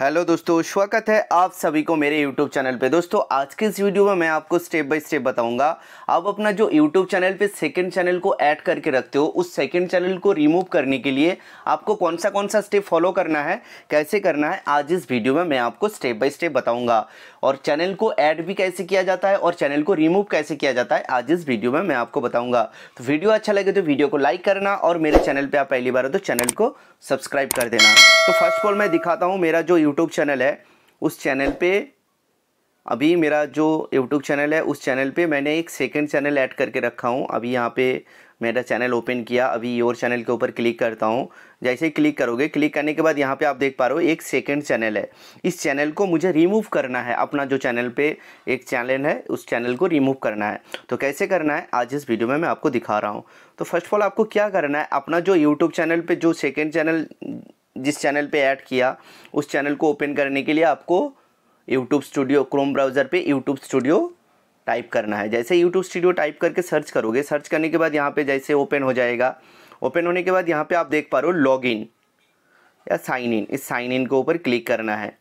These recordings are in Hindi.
हेलो दोस्तों स्वागत है आप सभी को मेरे यूट्यूब चैनल पे दोस्तों आज के इस वीडियो में मैं आपको स्टेप बाय स्टेप बताऊंगा आप अपना जो यूट्यूब चैनल पे सेकंड चैनल को ऐड करके रखते हो उस सेकंड चैनल को रिमूव करने के लिए आपको कौन सा कौन सा स्टेप फॉलो करना है कैसे करना है आज इस वीडियो में मैं आपको स्टेप बाई स्टेप बताऊँगा और चैनल को ऐड भी कैसे किया जाता है और चैनल को रिमूव कैसे किया जाता है आज इस वीडियो में मैं आपको बताऊँगा तो वीडियो अच्छा लगे तो वीडियो को लाइक करना और मेरे चैनल पर आप पहली बार हो तो चैनल को सब्सक्राइब कर देना तो फर्स्ट ऑफ ऑल मैं दिखाता हूँ मेरा जो यूट्यूब चैनल है उस चैनल पे अभी मेरा जो यूट्यूब चैनल है उस चैनल पे मैंने एक सेकंड चैनल ऐड करके रखा हूँ अभी यहाँ पे मेरा चैनल ओपन किया अभी योर चैनल के ऊपर क्लिक करता हूँ जैसे ही क्लिक करोगे क्लिक करने के बाद यहाँ पे आप देख पा रहे हो एक सेकंड चैनल है इस चैनल को मुझे रिमूव करना है अपना जो चैनल पे एक चैनल है उस चैनल को रिमूव करना है तो कैसे करना है आज इस वीडियो में मैं आपको दिखा रहा हूँ तो फर्स्ट ऑफ ऑल आपको क्या करना है अपना जो यूट्यूब चैनल पर जो सेकेंड चैनल जिस चैनल पे ऐड किया उस चैनल को ओपन करने के लिए आपको यूट्यूब स्टूडियो क्रोम ब्राउज़र पे यूट्यूब स्टूडियो टाइप करना है जैसे यूट्यूब स्टूडियो टाइप करके सर्च करोगे सर्च करने के बाद यहाँ पे जैसे ओपन हो जाएगा ओपन होने के बाद यहाँ पे आप देख पा रहे हो लॉग इन या साइन इन इस साइन इन के ऊपर क्लिक करना है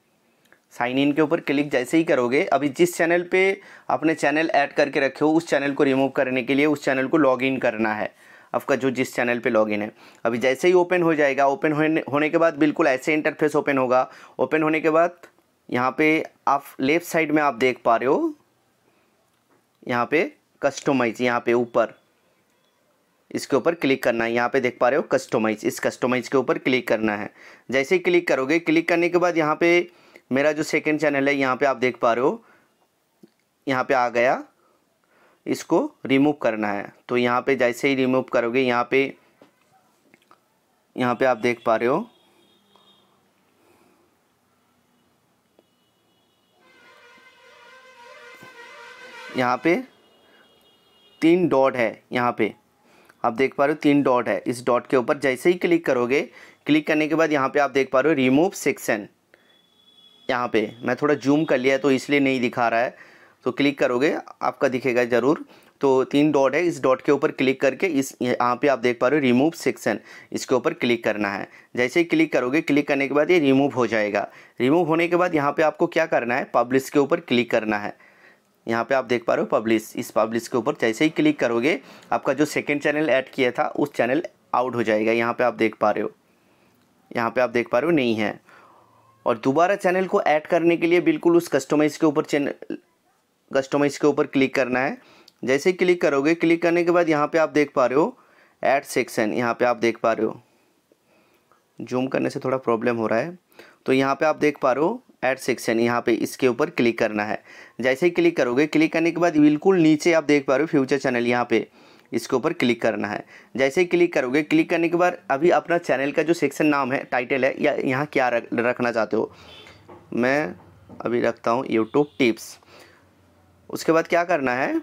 साइन इन के ऊपर क्लिक जैसे ही करोगे अभी जिस चैनल पे आपने चैनल ऐड करके रखे हो उस चैनल को रिमूव करने के लिए उस चैनल को लॉग इन करना है आपका जो जिस चैनल पे लॉगिन है अभी जैसे ही ओपन हो जाएगा ओपन होने होने के बाद बिल्कुल ऐसे इंटरफेस ओपन होगा ओपन होने के बाद यहाँ पे आप लेफ़्ट साइड में आप देख पा रहे हो यहाँ पे कस्टोमाइज यहाँ पे ऊपर इसके ऊपर क्लिक करना है यहाँ पे देख पा रहे हो कस्टोमाइज इस कस्टोमाइज के ऊपर क्लिक करना है जैसे ही क्लिक करोगे क्लिक करने के बाद यहाँ पे मेरा जो सेकेंड चैनल है यहाँ पे आप देख पा रहे हो यहाँ पे आ गया इसको रिमूव करना है तो यहाँ पे जैसे ही रिमूव करोगे यहाँ पे यहाँ पे आप देख पा रहे हो यहाँ पे तीन डॉट है यहाँ पे आप देख पा रहे हो तीन डॉट है इस डॉट के ऊपर जैसे ही क्लिक करोगे क्लिक करने के बाद यहाँ पे आप देख पा रहे हो रिमूव सेक्शन यहाँ पे मैं थोड़ा जूम कर लिया तो इसलिए नहीं दिखा रहा है तो क्लिक करोगे आपका दिखेगा ज़रूर तो तीन डॉट है इस डॉट के ऊपर क्लिक करके इस यहाँ पे आप देख पा रहे हो रिमूव सेक्शन इसके ऊपर क्लिक करना है जैसे ही क्लिक करोगे क्लिक करने के बाद ये रिमूव हो जाएगा रिमूव होने के बाद यहाँ पे आपको क्या करना है पब्लिश के ऊपर क्लिक करना है यहाँ पे आप देख पा रहे हो पब्लिश इस पब्लिश के ऊपर जैसे ही क्लिक करोगे आपका जो सेकेंड चैनल ऐड किया था उस चैनल आउट हो जाएगा यहाँ पर आप देख पा रहे हो यहाँ पर आप देख पा रहे हो नहीं है और दोबारा चैनल को ऐड करने के लिए बिल्कुल उस कस्टमाइज के ऊपर चैनल कस्टमाइज के ऊपर क्लिक करना है जैसे ही क्लिक करोगे क्लिक करने के बाद यहाँ पे आप देख पा रहे हो ऐड सेक्शन यहाँ पे आप देख पा रहे हो जूम करने से थोड़ा प्रॉब्लम हो रहा है तो यहाँ पे आप देख पा रहे हो ऐड सेक्शन यहाँ पे इसके ऊपर क्लिक करना है जैसे ही क्लिक करोगे क्लिक करने के बाद बिल्कुल नीचे आप देख पा रहे हो फ्यूचर चैनल यहाँ पर इसके ऊपर क्लिक करना है जैसे ही क्लिक करोगे क्लिक करने के बाद अभी अपना चैनल का जो सेक्शन नाम है टाइटल है या यहाँ क्या रखना चाहते हो मैं अभी रखता हूँ यूट्यूब टिप्स उसके बाद क्या करना है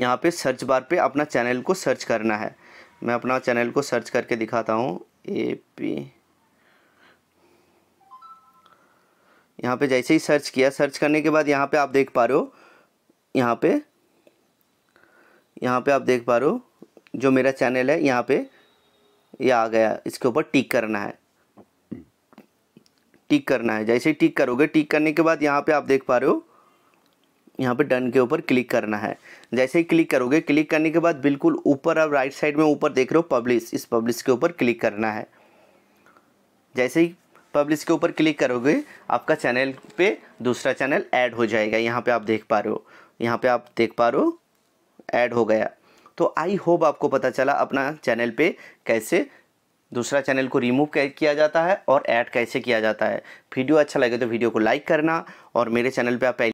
यहाँ पे सर्च बार पे अपना चैनल को सर्च करना है मैं अपना चैनल को सर्च करके दिखाता हूँ ए पी यहाँ पे जैसे ही सर्च किया सर्च करने के बाद यहाँ पे आप देख पा रहे हो यहाँ पे यहाँ पे आप देख पा रहे हो जो मेरा चैनल है यहाँ पे ये यह आ गया इसके ऊपर टिक करना है टिक करना है जैसे ही टिक करोगे टिक करने के बाद यहाँ पे आप देख पा रहे हो यहाँ पे डन के ऊपर क्लिक करना है जैसे ही क्लिक करोगे क्लिक करने के बाद बिल्कुल ऊपर अब राइट साइड में ऊपर देख रहे हो पब्लिश इस पब्लिश के ऊपर क्लिक करना है जैसे ही पब्लिश के ऊपर क्लिक करोगे आपका चैनल पे दूसरा चैनल ऐड हो जाएगा यहाँ पे आप देख पा रहे हो यहाँ पे आप देख पा रहे हो ऐड हो गया तो आई होप आपको पता चला अपना चैनल पे कैसे दूसरा चैनल को रिमूव किया जाता है और ऐड कैसे किया जाता है वीडियो अच्छा लगे तो वीडियो को लाइक करना और मेरे चैनल पर आप